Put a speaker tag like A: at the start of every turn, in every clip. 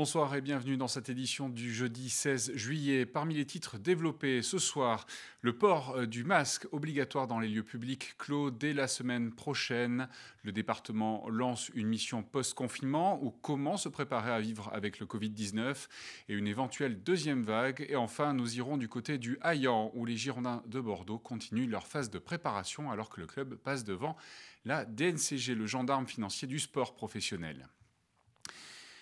A: Bonsoir et bienvenue dans cette édition du jeudi 16 juillet. Parmi les titres développés ce soir, le port euh, du masque obligatoire dans les lieux publics clos dès la semaine prochaine. Le département lance une mission post-confinement ou comment se préparer à vivre avec le Covid-19 et une éventuelle deuxième vague. Et enfin, nous irons du côté du Hayan où les Girondins de Bordeaux continuent leur phase de préparation alors que le club passe devant la DNCG, le gendarme financier du sport professionnel.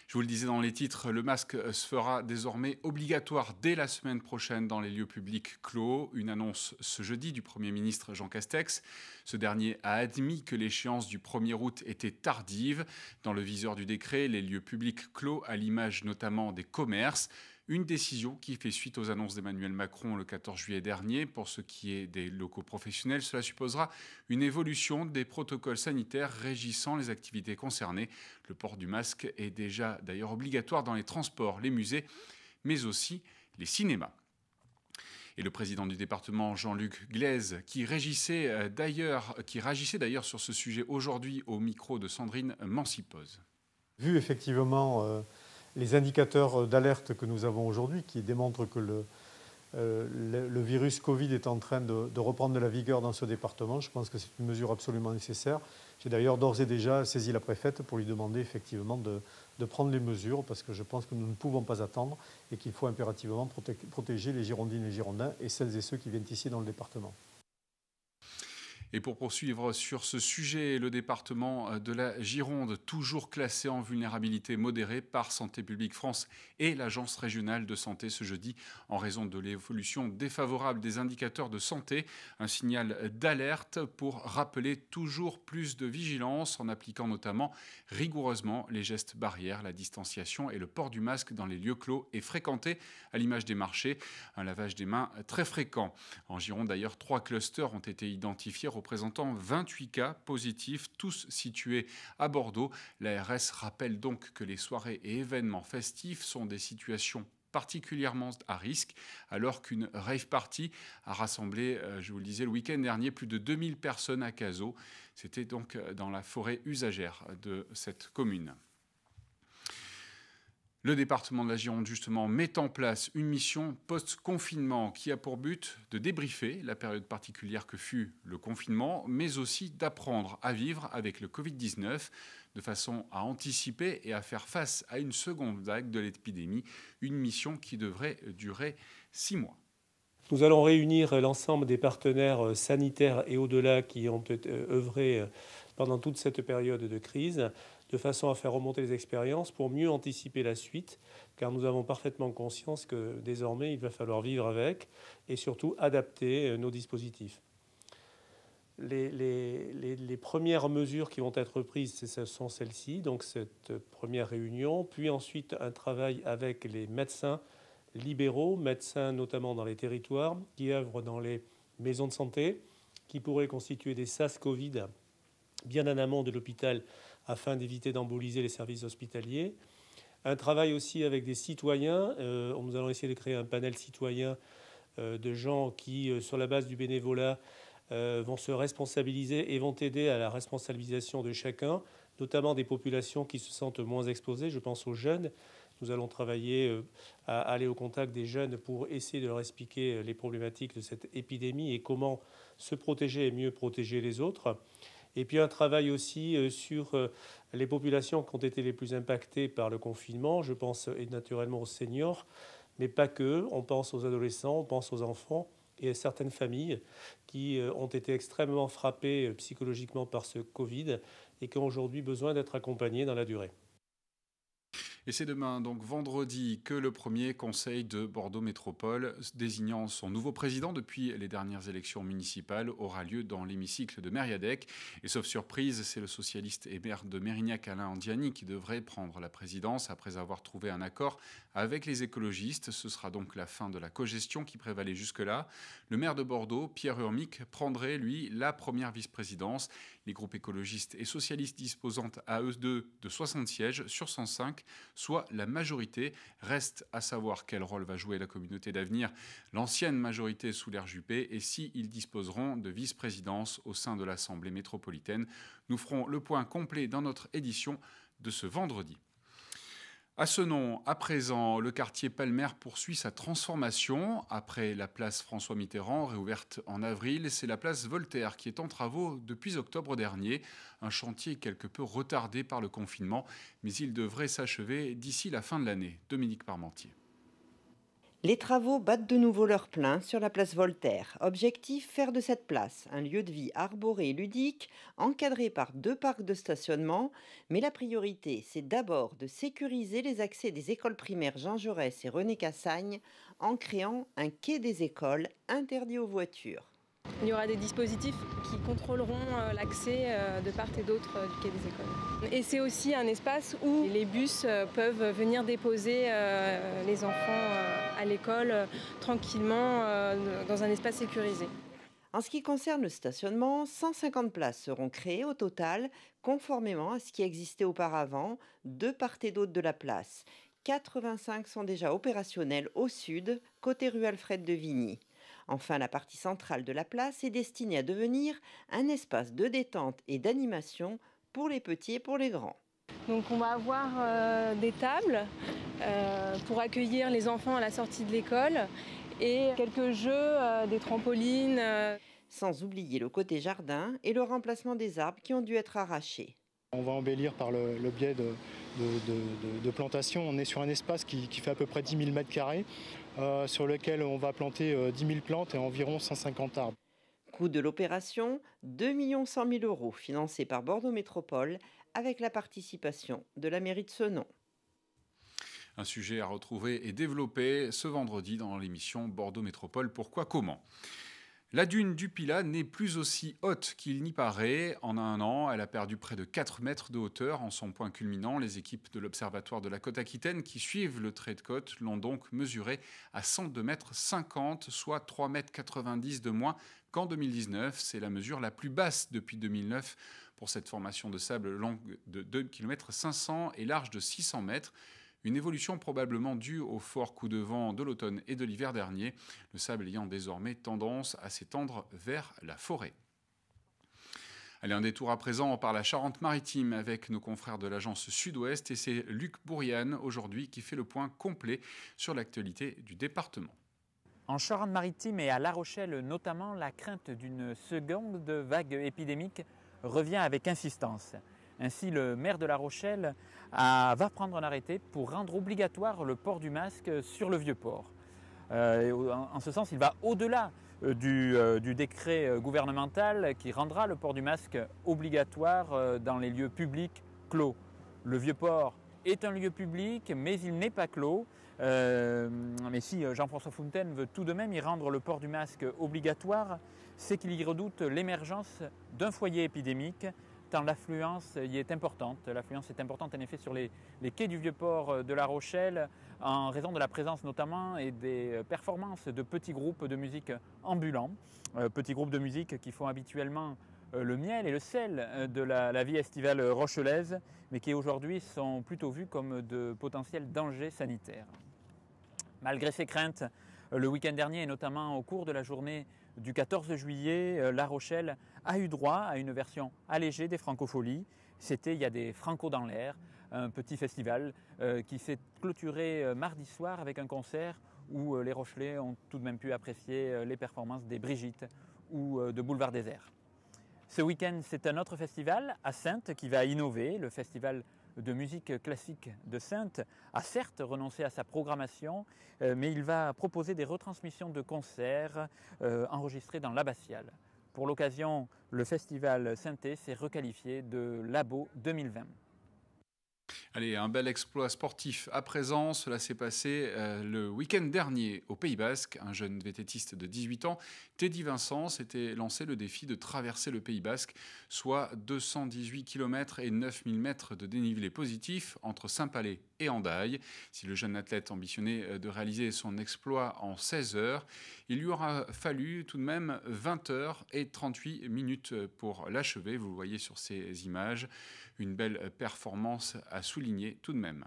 A: Je vous le disais dans les titres, le masque euh, se fera désormais obligatoire dès la semaine prochaine dans les lieux publics clos. Une annonce ce jeudi du Premier ministre Jean Castex. Ce dernier a admis que l'échéance du 1er août était tardive. Dans le viseur du décret, les lieux publics clos, à l'image notamment des commerces, une décision qui fait suite aux annonces d'Emmanuel Macron le 14 juillet dernier. Pour ce qui est des locaux professionnels, cela supposera une évolution des protocoles sanitaires régissant les activités concernées. Le port du masque est déjà d'ailleurs obligatoire dans les transports, les musées, mais aussi les cinémas et le président du département Jean-Luc Glaise, qui régissait euh, d'ailleurs, qui réagissait d'ailleurs sur ce sujet aujourd'hui au micro de Sandrine Mancipose.
B: Vu effectivement euh, les indicateurs euh, d'alerte que nous avons aujourd'hui, qui démontrent que le, euh, virus Covid est en train de, reprendre de la vigueur dans ce département. Je pense que c'est une mesure absolument nécessaire. J'ai d'ailleurs d'ores et déjà saisi la préfète pour lui demander effectivement de, prendre les mesures, parce que je pense que nous ne pouvons pas attendre et qu'il faut impérativement protéger les Girondines et les Girondins et celles et ceux qui viennent ici dans le département.
A: Et pour poursuivre sur ce sujet, le département euh, de la Gironde, toujours classé en vulnérabilité modérée par Santé publique France et l'Agence régionale de santé ce jeudi, en raison de l'évolution défavorable des indicateurs de santé, un signal d'alerte pour rappeler toujours plus de vigilance en appliquant notamment rigoureusement les gestes barrières, la distanciation et le port du masque dans les lieux clos et fréquentés, à l'image des marchés, un lavage des mains très fréquent. En Gironde d'ailleurs, trois clusters ont été identifiés représentant 28 cas positifs, tous situés à Bordeaux. L'ARS rappelle donc que les soirées et événements festifs sont des situations particulièrement à risque, alors qu'une rave party a rassemblé, euh, je vous le disais, le week-end dernier, plus de 2000 personnes à Cazaux. C'était donc euh, dans la forêt usagère de cette commune. Le département de la Gironde, justement, met en place une mission post-confinement qui a pour but de débriefer la période particulière que fut le confinement, mais aussi d'apprendre à vivre avec le Covid-19 de façon à anticiper et à faire face à une seconde vague de l'épidémie, une mission qui devrait durer six mois.
B: Nous allons réunir l'ensemble des partenaires euh, sanitaires et au-delà qui ont euh, œuvré euh, pendant toute cette période de crise de façon à faire remonter les expériences pour mieux anticiper la suite, car nous avons parfaitement conscience que désormais il va falloir vivre avec et surtout adapter euh, nos dispositifs. Les, premières mesures qui vont être prises, sont celles-ci, donc cette première réunion, puis ensuite un travail avec les médecins libéraux, médecins notamment dans les territoires, qui œuvrent dans les maisons de santé, qui pourraient constituer des SAS Covid bien en amont de l'hôpital afin d'éviter d'emboliser les services hospitaliers. Un travail aussi avec des citoyens. Euh, nous allons essayer de créer un panel citoyen euh, de gens qui, euh, sur la base du bénévolat, vont se responsabiliser et vont aider à la responsabilisation de chacun, notamment des populations qui se sentent moins exposées. Je pense aux jeunes. Nous allons travailler à aller au contact des jeunes pour essayer de leur expliquer les problématiques de cette épidémie et comment se protéger et mieux protéger les autres. Et puis un travail aussi euh, sur euh, les populations qui ont été les plus impactées par le confinement. Je pense euh, et naturellement aux seniors, mais pas que. On pense aux adolescents, on pense aux enfants et à certaines familles qui ont été extrêmement frappées psychologiquement par ce Covid et qui ont aujourd'hui besoin d'être accompagnées dans la
A: durée. Et c'est demain, donc vendredi, que le premier conseil de Bordeaux Métropole, désignant son nouveau président depuis les dernières élections municipales, aura lieu dans l'hémicycle de Mériadec. Et sauf surprise, c'est le socialiste et maire de Mérignac, Alain Andiani, qui devrait prendre la présidence après avoir trouvé un accord avec les écologistes. Ce sera donc la fin de la cogestion qui prévalait jusque-là. Le maire de Bordeaux, Pierre Urmic, prendrait, lui, la première vice-présidence. Les groupes écologistes et socialistes disposant à eux deux de 60 sièges sur 105 soit la majorité. Reste à savoir quel rôle va jouer la communauté d'avenir, l'ancienne majorité sous l'ère Juppé, et s'ils ils disposeront de vice-présidence au sein de l'Assemblée métropolitaine. Nous ferons le point complet dans notre édition de ce vendredi. À ce nom, à présent, le quartier Palmer poursuit sa transformation. Après la place François Mitterrand, réouverte en avril, c'est la place Voltaire qui est en travaux depuis octobre dernier. Un chantier quelque peu retardé par le confinement, mais il devrait s'achever d'ici la fin de l'année. Dominique Parmentier.
C: Les travaux battent de nouveau leur plein sur la place Voltaire. Objectif faire de cette place un lieu de vie arboré et ludique, encadré par deux parcs de stationnement. Mais la priorité, c'est d'abord de sécuriser les accès des écoles primaires Jean Jaurès et René Cassagne en créant un quai des écoles interdit aux voitures. Il y aura des dispositifs qui contrôleront euh, l'accès euh, de part et d'autre euh, du quai des écoles. Et c'est aussi un espace où les bus peuvent venir déposer les enfants à l'école tranquillement dans un espace sécurisé. En ce qui concerne le stationnement, 150 places seront créées au total, conformément à ce qui existait auparavant, de part et d'autre de la place. 85 sont déjà opérationnelles au sud, côté rue Alfred de Vigny. Enfin, la partie centrale de la place est destinée à devenir un espace de détente et d'animation pour les petits et pour les grands. Donc on va avoir euh, des tables euh, pour accueillir les enfants à la sortie de l'école et quelques jeux, euh, des trampolines. Sans oublier le côté jardin et le remplacement des arbres qui ont dû être arrachés.
B: On va embellir par le biais de, de, plantation. On est sur un espace qui, fait à peu près 10 000 mètres carrés,
C: euh, sur lequel on va planter 10 euh, 000 plantes et environ 150 arbres. Coût de l'opération 2 100 000 euros, financé par Bordeaux Métropole, avec la participation de la mairie de Senon.
A: Un sujet à retrouver et développer ce vendredi dans l'émission Bordeaux Métropole Pourquoi Comment la dune du Pila n'est plus aussi haute qu'il n'y paraît. En un an, elle a perdu près de 4 mètres de hauteur. En son point culminant, les équipes de l'Observatoire de la côte aquitaine qui suivent le trait de côte l'ont donc mesuré à 102 mètres 50, soit 3 mètres 90 de moins qu'en 2019. C'est la mesure la plus basse depuis 2009 pour cette formation de sable longue de 2 km 500 et large de 600 mètres. Une évolution probablement due aux forts coups de vent de l'automne et de l'hiver dernier, le sable ayant désormais tendance à s'étendre vers la forêt. Allez, un détour à présent par la Charente-Maritime avec nos confrères de l'agence Sud-Ouest et c'est Luc Bourriane aujourd'hui qui fait le point complet sur l'actualité du département. En Charente-Maritime et à La Rochelle notamment, la crainte d'une seconde
D: vague épidémique revient avec insistance. Ainsi, le maire de La Rochelle va prendre un arrêté pour rendre obligatoire le port du masque sur le vieux port. Euh, en ce sens, il va au-delà euh, euh, du, décret gouvernemental qui rendra le port du masque obligatoire dans les lieux publics clos. Le vieux port est un lieu public, mais il n'est pas clos. mais si Jean-François Fontaine veut tout de même y rendre le port du masque obligatoire, c'est qu'il y redoute l'émergence d'un foyer épidémique l'affluence euh, y est importante. L'affluence est importante en effet sur les, quais du Vieux-Port euh, de La Rochelle, en raison de la présence notamment et des euh, performances de petits groupes de musique ambulants, petits groupes de musique qui font habituellement le miel et le sel de la, la vie estivale rochelaise, mais qui aujourd'hui sont plutôt vus comme de potentiels dangers sanitaires. Malgré ces craintes, le week-end dernier et notamment au cours de la journée du 14 juillet, euh, La Rochelle a eu droit à une version allégée des francopholies. C'était il y a des Franco dans l'air, un petit festival euh, qui s'est clôturé euh, mardi soir avec un concert où les Rochelais ont tout de même pu apprécier les performances des Brigitte ou de Boulevard Désert. Ce week-end, c'est un autre festival à Sainte qui va innover, le festival de musique classique de Sainte a certes renoncé à sa programmation, euh, mais il va proposer des retransmissions de concerts euh, enregistrés dans l'abbatiale. Pour l'occasion, le festival Sainte s'est requalifié de Labo 2020.
A: Allez, un bel exploit sportif à présent. Cela s'est passé euh, le week-end dernier au Pays Basque. Un jeune vététiste de 18 ans, Teddy Vincent, s'était lancé le défi de traverser le Pays Basque, soit 218 km et 9000 mètres de dénivelé positif entre Saint-Palais et Andaille. Si le jeune athlète ambitionnait euh, de réaliser son exploit en 16 heures, il lui aura fallu tout de même 20 heures et 38 minutes pour l'achever. Vous le voyez sur ces images une belle euh, performance à souligner tout de même.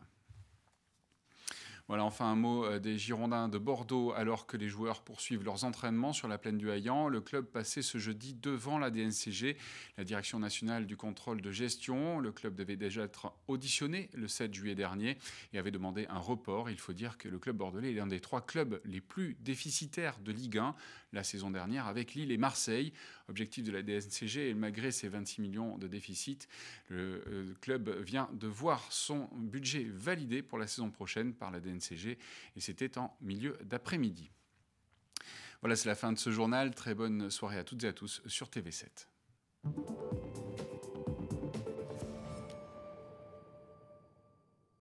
A: Voilà, enfin un mot euh, des Girondins de Bordeaux, alors que les joueurs poursuivent leurs entraînements sur la plaine du Haillan. Le club passait ce jeudi devant la DNCG, la Direction nationale du contrôle de gestion. Le club devait déjà être auditionné le 7 juillet dernier et avait demandé un report. Il faut dire que le club bordelais est l'un des trois clubs les plus déficitaires de Ligue 1 la saison dernière avec Lille et Marseille. Objectif de la DNCG, et malgré ses 26 millions de déficit, le euh, club vient de voir son budget validé pour la saison prochaine par la DNCG et c'était en milieu d'après-midi. Voilà, c'est la fin de ce journal. Très bonne soirée à toutes et à tous sur TV7.